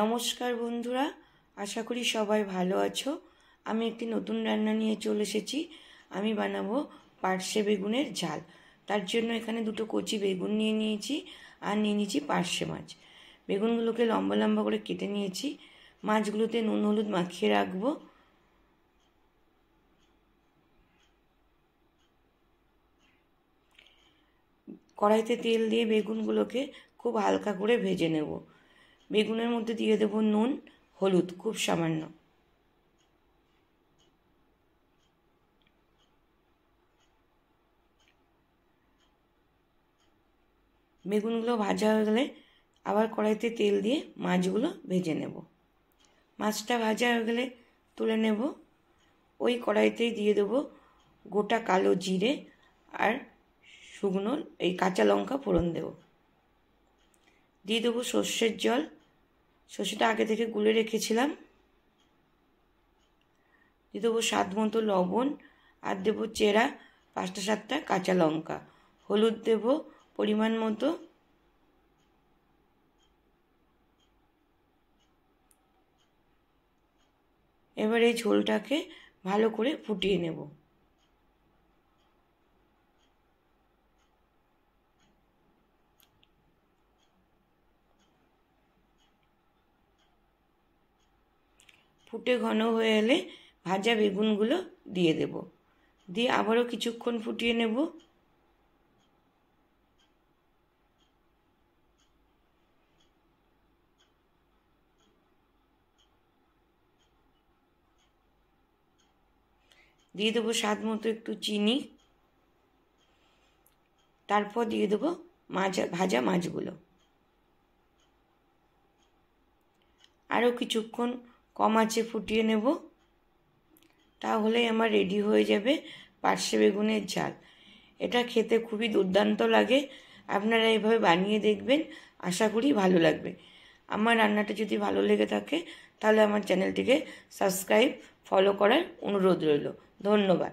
নমস্কার বন্ধুরা আশা করি সবাই ভালো আছো আমি একটি নতুন রান্না নিয়ে চলে এসেছি আমি বানাবো পার্শে বেগুনের ঝাল তার জন্য এখানে দুটো কচি বেগুন নিয়ে নিয়েছি আর নিয়ে নিয়েছি পার্শে মাছ বেগুনগুলোকে লম্বা লম্বা করে কেটে নিয়েছি মাছগুলোতে নুন হলুদ মাখিয়ে রাখবো কড়াইতে তেল দিয়ে বেগুনগুলোকে খুব হালকা করে ভেজে নেব বেগুনের মধ্যে দিয়ে দেবো নুন হলুদ খুব সামান্য বেগুনগুলো ভাজা হয়ে গেলে আবার কড়াইতে তেল দিয়ে মাছগুলো ভেজে নেব মাছটা ভাজা হয়ে গেলে তুলে নেব ওই কড়াইতেই দিয়ে দেবো গোটা কালো জিরে আর শুকনো এই কাঁচা লঙ্কা ফোড়ন দেব দিয়ে দেবো সর্ষের জল সর্ষেটা আগে থেকে গুলে রেখেছিলাম দিয়ে দেবো স্বাদ মতো লবণ আর দেবো চেরা পাঁচটা সাতটা কাঁচা লঙ্কা হলুদ দেব পরিমাণ মতো এবার এই ঝোলটাকে ভালো করে ফুটিয়ে নেবো ফুটে ঘন হয়ে এলে ভাজা বেগুনগুলো দিয়ে দেব দিয়ে আবারও কিছুক্ষণ ফুটিয়ে নেব দিয়ে দেবো স্বাদ মতো একটু চিনি তারপর দিয়ে দেবো মাছ ভাজা মাছগুলো আরও কিছুক্ষণ কম আছে ফুটিয়ে নেব তাহলেই আমার রেডি হয়ে যাবে পার্শে বেগুনের ঝাল এটা খেতে খুবই দুর্দান্ত লাগে আপনারা এভাবে বানিয়ে দেখবেন আশা করি ভালো লাগবে আমার রান্নাটা যদি ভালো লেগে থাকে তাহলে আমার চ্যানেলটিকে সাবস্ক্রাইব ফলো করার অনুরোধ রইল ধন্যবাদ